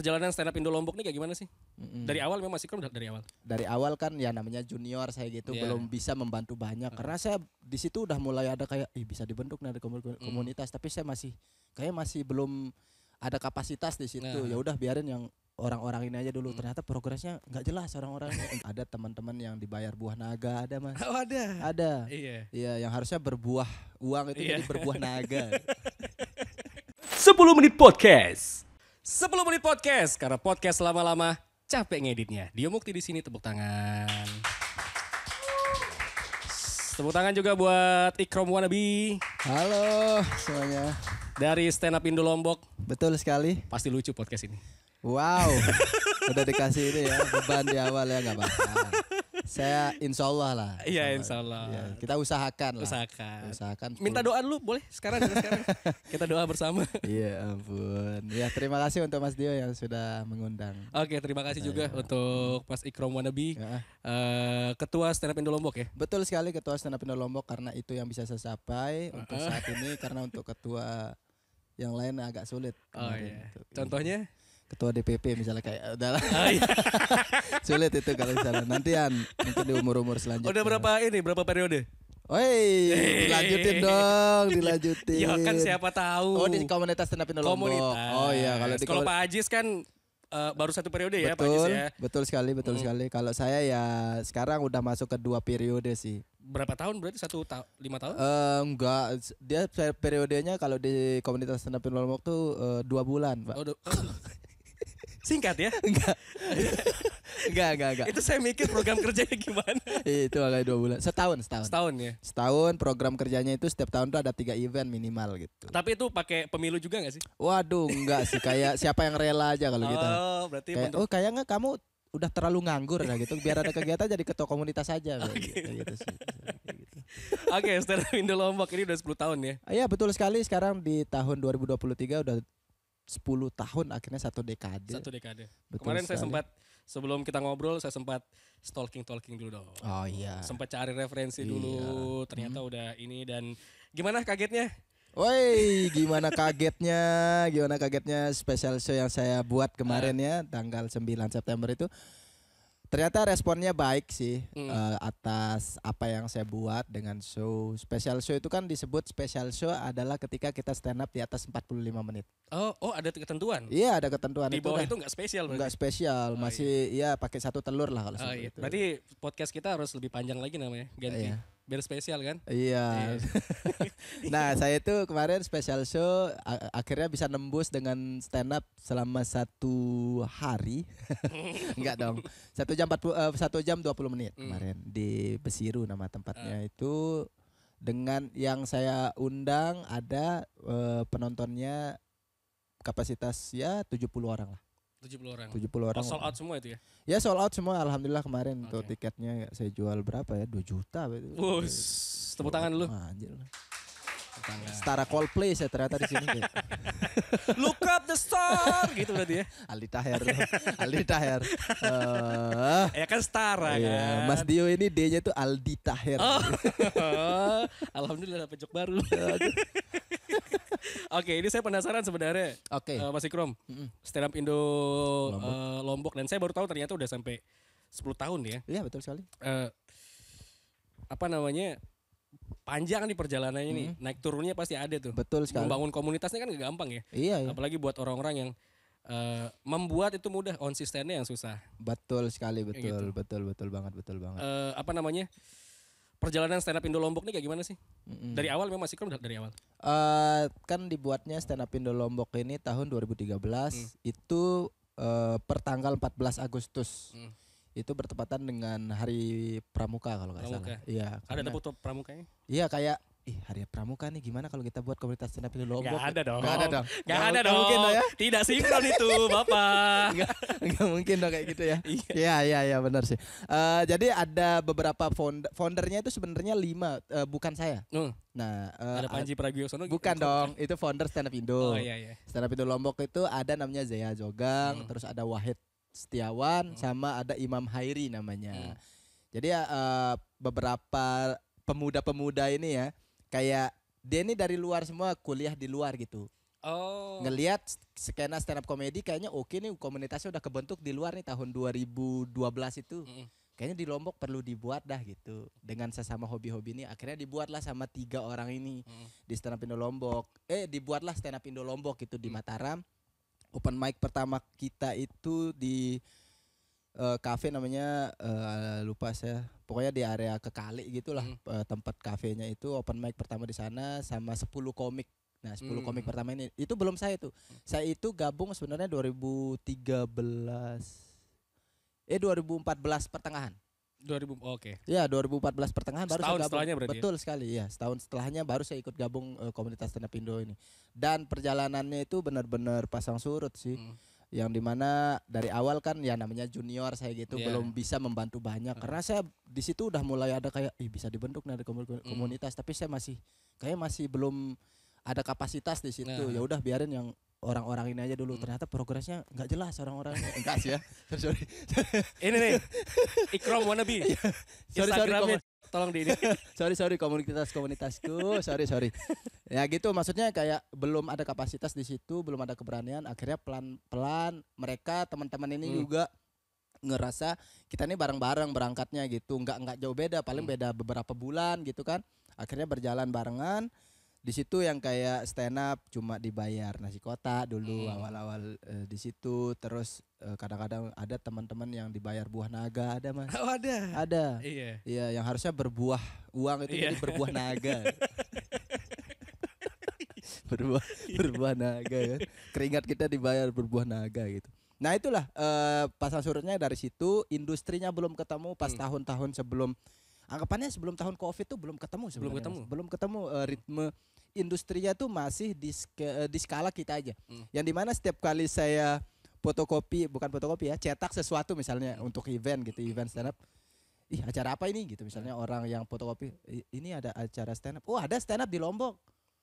perjalanan stand up Indo Lombok nih kayak gimana sih? Mm-hmm. Dari awal memang masih kan dari awal. Dari awal kan ya namanya junior saya gitu yeah. belum bisa membantu banyak mm. karena saya di situ udah mulai ada kayak ih bisa dibentuk nih ada mm. komunitas mm. tapi saya masih kayak masih belum ada kapasitas di situ. Yeah. Ya udah biarin yang orang-orang ini aja dulu. Hmm. Ternyata progresnya nggak jelas orang-orang. ada teman-teman yang dibayar buah naga ada mas. Oh ada. Ada. Iya. Iya yang harusnya berbuah uang itu iya. jadi berbuah naga. 10 menit podcast. Sebelum menit podcast karena podcast lama-lama capek ngeditnya. Dio Mukti di sini tepuk tangan. Tepuk tangan juga buat Ikrom Wanabi. Halo semuanya. Dari Stand Up Indo Lombok. Betul sekali. Pasti lucu podcast ini. Wow. Udah dikasih ini ya beban di awal ya gak apa-apa. Saya insya Allah lah. Iya insya Allah. Ya, kita usahakan lah. Usahakan. Usahakan. Minta doa lu boleh sekarang. sekarang. kita doa bersama. Iya ampun. Ya terima kasih untuk Mas Dio yang sudah mengundang. Oke terima kasih juga iya. untuk Mas Ikrom Wanabi. Ya. Uh, eh, ketua Stand Up Indo Lombok ya? Betul sekali ketua Stand Up Indo Lombok karena itu yang bisa saya capai uh -uh. untuk saat ini. Karena untuk ketua yang lain agak sulit. Oh iya. Contohnya? Contohnya? ketua DPP misalnya kayak udahlah. Oh, ah, iya. Sulit itu kalau misalnya nantian mungkin di umur-umur selanjutnya. Udah berapa ini berapa periode? Woi, dilanjutin dong, dilanjutin. Ya kan siapa tahu. Oh di komunitas stand up Lombok. Oh iya kalau di kalau Pak Ajis kan uh, baru satu periode betul, ya Pak ya. Betul sekali, betul mm. sekali. Kalau saya ya sekarang udah masuk ke dua periode sih. Berapa tahun berarti? Satu ta lima tahun? Uh, enggak, dia periodenya kalau di komunitas stand up Lombok tuh uh, dua bulan Pak. Oh, Singkat ya? Enggak. enggak, enggak, enggak. Itu saya mikir program kerjanya gimana. Iya, itu agak dua bulan. Setahun, setahun. Setahun ya? Setahun program kerjanya itu setiap tahun tuh ada tiga event minimal gitu. Tapi itu pakai pemilu juga nggak sih? Waduh, enggak sih. Kayak siapa yang rela aja kalau oh, gitu. Oh, berarti. Kayak, bentuk... oh, kayaknya kamu udah terlalu nganggur lah gitu biar ada kegiatan jadi ketua komunitas aja okay. gitu, gitu gitu. oke okay, stand up Indo Lombok ini udah 10 tahun ya iya betul sekali sekarang di tahun 2023 udah 10 tahun akhirnya satu dekade. Satu dekade. Betul Kemarin sekali. saya sempat sebelum kita ngobrol saya sempat stalking talking dulu dong. Oh iya. Sempat cari referensi iya. dulu. Ternyata hmm. udah ini dan gimana kagetnya? Woi, gimana kagetnya? Gimana kagetnya spesial show yang saya buat kemarin ah. ya tanggal 9 September itu ternyata responnya baik sih hmm. uh, atas apa yang saya buat dengan show special show itu kan disebut special show adalah ketika kita stand up di atas 45 menit oh oh ada ketentuan iya ada ketentuan di bawah kan. itu nggak spesial nggak spesial oh, masih iya. ya pakai satu telur lah kalau oh, iya. itu berarti podcast kita harus lebih panjang lagi namanya ganti iya biar spesial kan? Iya. iya. nah, saya itu kemarin special show akhirnya bisa nembus dengan stand up selama satu hari. Enggak dong. Satu jam empat uh, satu jam dua puluh menit hmm. kemarin mm. di Besiru nama tempatnya uh. itu dengan yang saya undang ada uh, penontonnya kapasitas ya tujuh puluh orang lah. 70 orang. 70 orang. Oh, sold out semua itu ya? Ya sold out semua alhamdulillah kemarin okay. tuh tiketnya saya jual berapa ya? 2 juta itu. Wus, tepuk tangan dulu. Anjir. Setara Coldplay saya ternyata di sini. Gitu. Look up the star gitu berarti ya. Aldi Taher. Aldi Taher. Uh, ya kan setara ya iya. kan. Mas Dio ini D-nya tuh Aldi Taher. Oh. Alhamdulillah dapat jok baru. Iya, Oke, ini saya penasaran sebenarnya. Oke. Okay. Uh, eh, Mas Ikrom, mm stand up Indo Lombok. Uh, Lombok dan saya baru tahu ternyata udah sampai 10 tahun ya. Iya, betul sekali. Uh, apa namanya? panjang nih perjalanannya hmm. naik turunnya pasti ada tuh betul sekali membangun komunitasnya kan gak gampang ya iya, iya. apalagi buat orang-orang yang uh, membuat itu mudah konsistennya yang susah betul sekali gitu. betul gitu. betul betul banget betul banget uh, apa namanya perjalanan stand up Indo Lombok nih kayak gimana sih? Mm-hmm. Dari awal memang masih kan dari awal. Uh, kan dibuatnya stand up Indo Lombok ini tahun 2013 mm. itu uh, pertanggal 14 Agustus. Mm. Itu bertepatan dengan hari pramuka kalau nggak salah. Iya. Ada tepuk pramukanya? Iya kayak ih Hari Pramuka nih gimana kalau kita buat komunitas stand up di Lombok? Gak ada dong. Gak ada dong. Gak, gak ada dong. Mungkin dong ya. Tidak sinkron itu Bapak. gak, gak mungkin dong kayak gitu ya. Iya. iya iya iya benar sih. Uh, jadi ada beberapa founder, foundernya itu sebenarnya lima uh, bukan saya. Hmm. Nah, uh, ada Panji Pragiwaksono gitu? Bukan gitu. dong, itu founder Stand Up Indo. Oh iya iya. Stand Up Indo Lombok itu ada namanya Zaya Jogang, hmm. terus ada Wahid Setiawan hmm. sama ada Imam Hairi namanya. Hmm. Jadi uh, beberapa pemuda-pemuda ini ya kayak dia ini dari luar semua kuliah di luar gitu. Oh. Ngelihat skena stand up komedi kayaknya oke nih komunitasnya udah kebentuk di luar nih tahun 2012 itu. Mm. Kayaknya di Lombok perlu dibuat dah gitu. Dengan sesama hobi-hobi ini akhirnya dibuatlah sama tiga orang ini mm. di stand up Indo Lombok. Eh dibuatlah stand up Indo Lombok gitu mm. di Mataram. Open mic pertama kita itu di uh, cafe namanya uh, lupa saya pokoknya di area kekali gitulah hmm. uh, tempat kafenya itu open mic pertama di sana sama 10 komik nah 10 hmm. komik pertama ini itu belum saya itu hmm. saya itu gabung sebenarnya 2013 eh 2014 pertengahan 2000 oke. Okay. Ya, 2014 pertengahan setahun baru saya gabung. Setelahnya berarti ya? Betul ya? sekali ya, setahun setelahnya baru saya ikut gabung uh, komunitas Tenda up ini. Dan perjalanannya itu benar-benar pasang surut sih. Hmm yang dimana dari awal kan ya namanya junior saya gitu yeah. belum bisa membantu banyak hmm. karena saya di situ udah mulai ada kayak Ih, bisa dibentuk nih ada hmm. komunitas hmm. tapi saya masih kayak masih belum ada kapasitas di situ yeah. ya udah biarin yang orang-orang ini aja dulu hmm. ternyata progresnya nggak jelas orang-orang enggak sih ya sorry, sorry. ini nih Ikram wannabe iya. sorry sorry tolong di ini. sorry sorry komunitas komunitasku, sorry sorry. Ya gitu maksudnya kayak belum ada kapasitas di situ, belum ada keberanian. Akhirnya pelan pelan mereka teman-teman ini hmm. juga ngerasa kita ini bareng-bareng berangkatnya gitu, nggak nggak jauh beda, paling hmm. beda beberapa bulan gitu kan. Akhirnya berjalan barengan di situ yang kayak stand up cuma dibayar nasi kotak dulu hmm. awal-awal e, di situ terus eh, kadang-kadang ada teman-teman yang dibayar buah naga ada mas oh, ada ada iya iya yang harusnya berbuah uang itu iya. jadi berbuah naga berbuah berbuah naga ya keringat kita dibayar berbuah naga gitu nah itulah uh, pasang surutnya dari situ industrinya belum ketemu pas hmm. tahun-tahun sebelum anggapannya sebelum tahun covid tuh belum ketemu belum ketemu belum ketemu uh, ritme industrinya tuh masih di, uh, di skala kita aja hmm. yang dimana setiap kali saya fotokopi bukan fotokopi ya cetak sesuatu misalnya hmm. untuk event gitu event stand up ih acara apa ini gitu misalnya hmm. orang yang fotokopi ini ada acara stand up oh ada stand up di lombok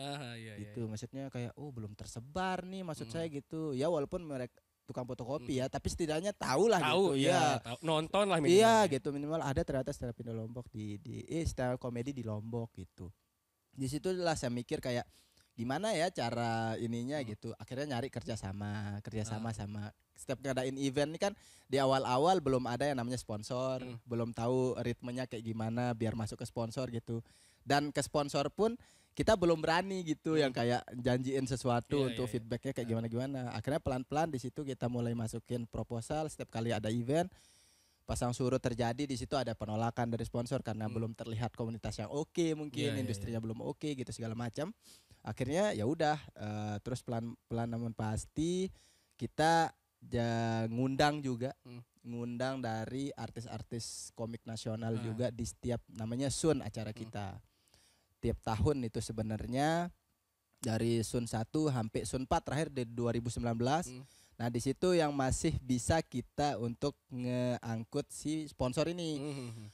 Ah, iya, iya gitu iya, iya. maksudnya kayak oh belum tersebar nih maksud hmm. saya gitu ya walaupun mereka tukang fotokopi hmm. ya, tapi setidaknya tahu lah tahu, gitu. Iya. ya. tahu. nonton lah minimal. Iya, gitu minimal ada ternyata stand up Indo Lombok di di eh, stand up komedi di Lombok gitu. Di situ lah saya mikir kayak gimana ya cara ininya hmm. gitu. Akhirnya nyari kerja sama kerja ah. sama setiap ngadain event ini kan di awal-awal belum ada yang namanya sponsor, hmm. belum tahu ritmenya kayak gimana biar masuk ke sponsor gitu. Dan ke sponsor pun kita belum berani gitu yang hmm. kayak janjiin sesuatu yeah, untuk yeah, iya. feedbacknya kayak nah. gimana gimana akhirnya pelan pelan di situ kita mulai masukin proposal setiap kali ada event pasang surut terjadi di situ ada penolakan dari sponsor karena hmm. belum terlihat komunitas yang oke okay mungkin yeah, iya, industrinya iya. belum oke okay, gitu segala macam akhirnya ya udah uh, terus pelan pelan namun pasti kita ja, ngundang juga hmm. ngundang dari artis-artis komik nasional hmm. juga di setiap namanya Sun acara hmm. kita tiap tahun itu sebenarnya dari Sun 1 hampir Sun 4 terakhir di 2019. Hmm. Nah, di situ yang masih bisa kita untuk ngeangkut si sponsor ini. Hmm, hmm, hmm.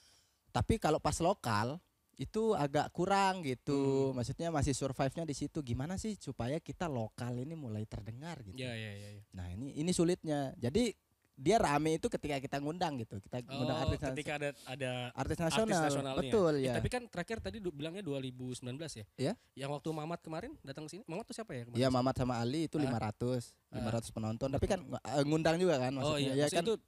Tapi kalau pas lokal itu agak kurang gitu. Hmm. Maksudnya masih survive-nya di situ. Gimana sih supaya kita lokal ini mulai terdengar gitu. Ya, ya, ya, ya. Nah, ini ini sulitnya. Jadi dia rame itu ketika kita ngundang gitu. Kita oh, ngundang artis ketika ada ada artis nasional. Artis Betul ya. ya. Tapi kan terakhir tadi bilangnya 2019 ya. Ya. Yang waktu Mamat kemarin datang ke sini. Mamat tuh siapa ya kemarin? Iya, Mamat sama Ali itu ah. 500. 500 ah. penonton tapi kan eh, ngundang juga kan maksudnya oh, iya. ya kan itu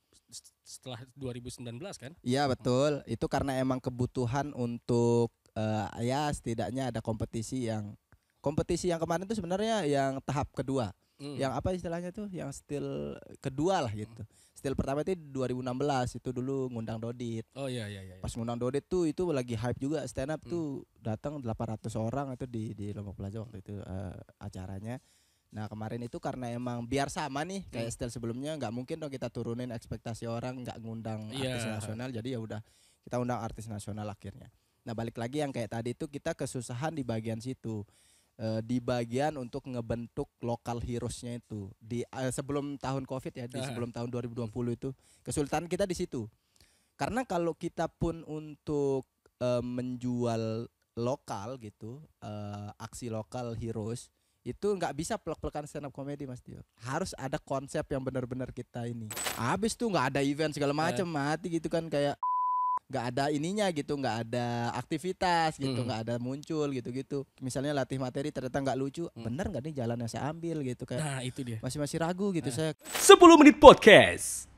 setelah 2019 kan iya betul hmm. itu karena emang kebutuhan untuk uh, ya setidaknya ada kompetisi yang kompetisi yang kemarin itu sebenarnya yang tahap kedua hmm. yang apa istilahnya tuh yang still kedua lah gitu hmm. Steel pertama itu 2016 itu dulu ngundang Dodit. Oh iya, iya iya iya. Pas ngundang Dodit tuh itu lagi hype juga stand up hmm. tuh datang 800 orang itu di di Lombok Plaza waktu itu uh, acaranya. Nah kemarin itu karena emang biar sama nih kayak hmm. style sebelumnya nggak mungkin dong kita turunin ekspektasi orang nggak ngundang yeah. artis nasional jadi ya udah kita undang artis nasional akhirnya. Nah balik lagi yang kayak tadi itu kita kesusahan di bagian situ uh, di bagian untuk ngebentuk lokal heroesnya itu di uh, sebelum tahun covid ya di sebelum tahun 2020 itu kesulitan kita di situ karena kalau kita pun untuk uh, menjual lokal gitu uh, aksi lokal heroes itu nggak bisa pelak-pelakan stand up comedy mas Tio harus ada konsep yang benar-benar kita ini habis tuh nggak ada event segala iya. macam mati gitu kan kayak nggak ada ininya gitu nggak ada aktivitas gitu hmm. nggak mm. ada muncul gitu gitu misalnya latih materi ternyata nggak lucu mm. bener nggak nih jalan yang saya ambil gitu kayak nah itu dia masih masih ragu gitu nah. saya 10 menit podcast